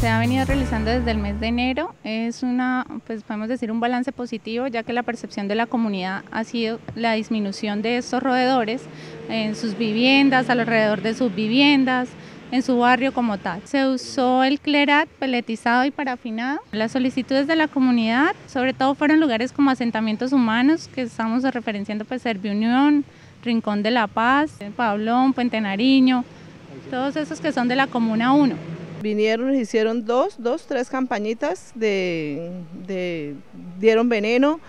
se ha venido realizando desde el mes de enero. Es una, pues podemos decir, un balance positivo, ya que la percepción de la comunidad ha sido la disminución de estos roedores en sus viviendas, alrededor de sus viviendas, en su barrio como tal. Se usó el clerat peletizado y parafinado. Las solicitudes de la comunidad, sobre todo fueron lugares como asentamientos humanos, que estamos referenciando pues Unión, Rincón de la Paz, Pablón, Puente Nariño, todos esos que son de la Comuna 1. Vinieron, hicieron dos, dos, tres campañitas, dieron veneno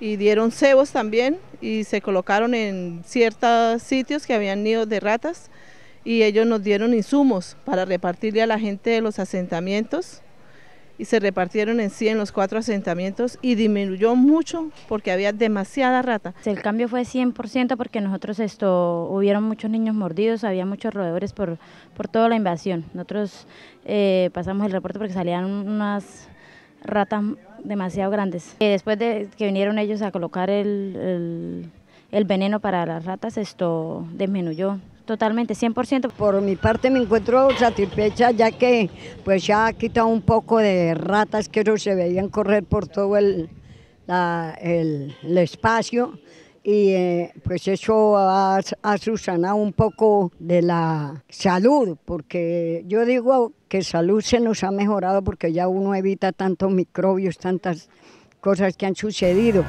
y dieron cebos también y se colocaron en ciertos sitios que habían nidos de ratas y ellos nos dieron insumos para repartirle a la gente de los asentamientos y se repartieron en sí en los cuatro asentamientos y disminuyó mucho porque había demasiada rata. El cambio fue 100% porque nosotros esto, hubieron muchos niños mordidos, había muchos roedores por, toda la invasión. Nosotros eh, pasamos el reporte porque salían unas ratas demasiado grandes. Y eh, después de que vinieron ellos a colocar el veneno para las ratas, esto disminuyó Totalmente, 100%. Por mi parte me encuentro satisfecha ya que pues ya ha quitado un poco de ratas que no se veían correr por todo el, el, espacio y eh, pues eso ha, ha, susanado un poco de la salud, porque yo digo que salud se nos ha mejorado porque ya uno evita tantos microbios, tantas cosas que han sucedido.